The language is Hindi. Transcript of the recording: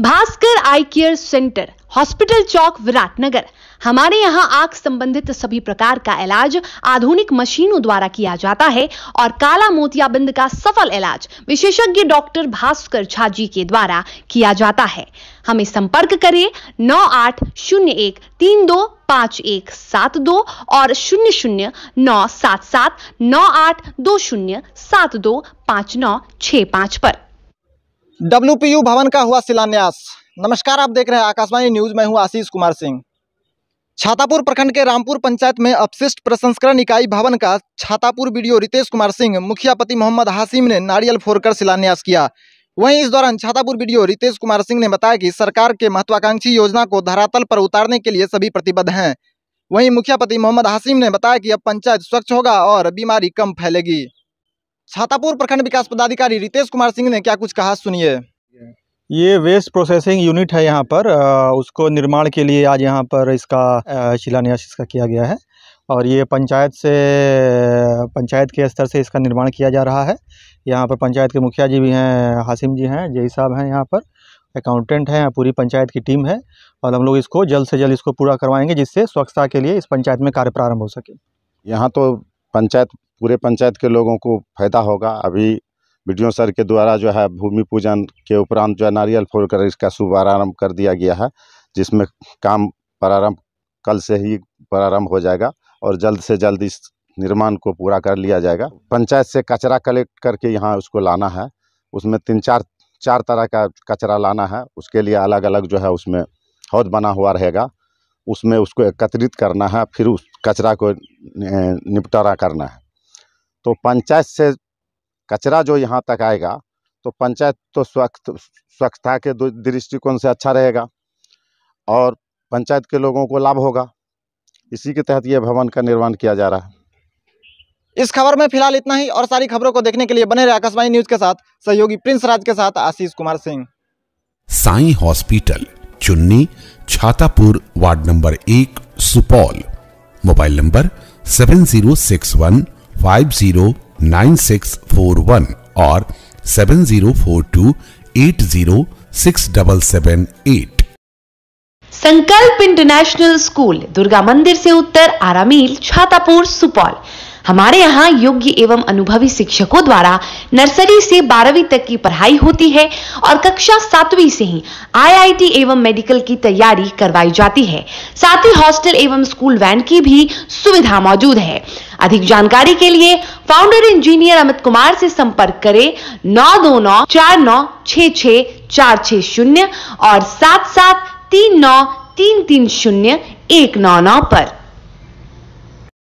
Bhaskar eye care centre hospital Chowk Biratnagar हमारे यहाँ आंख संबंधित सभी प्रकार का इलाज आधुनिक मशीनों द्वारा किया जाता है और काला मोतियाबिंद का सफल इलाज विशेषज्ञ डॉक्टर भास्कर झा जी के द्वारा किया जाता है हमें संपर्क करें नौ आठ शून्य एक तीन दो पाँच एक सात दो और शून्य शून्य नौ सात सात नौ आठ दो शून्य सात दो पाँच नौ छः पाँच पर डब्ल्यू भवन का हुआ शिलान्यास नमस्कार आप देख रहे हैं आकाशवाणी न्यूज मैं हूं आशीष कुमार सिंह छातापुर प्रखंड के रामपुर पंचायत में अपशिष्ट प्रसंस्करण इकाई भवन का छातापुर वीडियो रितेश कुमार सिंह मुखियापति मोहम्मद हासिम ने नारियल फोड़कर शिलान्यास किया वहीं इस दौरान छातापुर वीडियो रितेश कुमार सिंह ने बताया कि सरकार के महत्वाकांक्षी योजना को धरातल पर उतारने के लिए सभी प्रतिबद्ध हैं वहीं मुखियापति मोहम्मद हासिम ने बताया कि अब पंचायत स्वच्छ होगा और बीमारी कम फैलेगी छातापुर प्रखंड विकास पदाधिकारी रितेश कुमार सिंह ने क्या कुछ कहा सुनिए ये वेस्ट प्रोसेसिंग यूनिट है यहाँ पर उसको निर्माण के लिए आज यहाँ पर इसका शिलान्यास इसका किया गया है और ये पंचायत से पंचायत के स्तर से इसका निर्माण किया जा रहा है यहाँ पर पंचायत के मुखिया जी भी हैं हासिम जी हैं जय साहब हैं यहाँ पर अकाउंटेंट हैं पूरी पंचायत की टीम है और हम लोग इसको जल्द से जल्द इसको पूरा करवाएंगे जिससे स्वच्छता के लिए इस पंचायत में कार्य प्रारंभ हो सके यहाँ तो पंचायत पूरे पंचायत के लोगों को फ़ायदा होगा अभी बी सर के द्वारा जो है भूमि पूजन के उपरांत जो है नारियल फोड़ कर इसका शुभारम्भ कर दिया गया है जिसमें काम प्रारंभ कल से ही प्रारंभ हो जाएगा और जल्द से जल्द इस निर्माण को पूरा कर लिया जाएगा पंचायत से कचरा कलेक्ट करके यहाँ उसको लाना है उसमें तीन चार चार तरह का कचरा लाना है उसके लिए अलग अलग जो है उसमें हौद बना हुआ रहेगा उसमें उसको एकत्रित करना है फिर उस कचरा को निपटारा करना है तो पंचायत से कचरा जो यहाँ तक आएगा तो पंचायत तो स्वच्छ स्वच्छता के दृष्टिकोण से अच्छा रहेगा और पंचायत के लोगों को लाभ होगा इसी के तहत ये भवन का निर्माण किया जा रहा है इस खबर में फिलहाल इतना ही और सारी खबरों को देखने के लिए बने रहे आकाशवाणी न्यूज के साथ सहयोगी प्रिंस राज के साथ Ashish Kumar Singh Sai hospital Chunni Chhatapur ward number एक Supaul mobile number seven zero six one five zero nine six four one और seven zero four two eight zero six double seven eight Sankalp international school Durga मंदिर से उत्तर आरामील छातापुर सुपौल हमारे यहाँ योग्य एवं अनुभवी शिक्षकों द्वारा नर्सरी से बारहवीं तक की पढ़ाई होती है और कक्षा सातवीं से ही आईआईटी एवं मेडिकल की तैयारी करवाई जाती है साथ ही हॉस्टल एवं स्कूल वैन की भी सुविधा मौजूद है अधिक जानकारी के लिए फाउंडर इंजीनियर अमित कुमार से संपर्क करें नौ दो नौ चार नौ छ छ चार छ शून्य और सात सात तीन नौ तीन तीन शून्य एक नौ नौ पर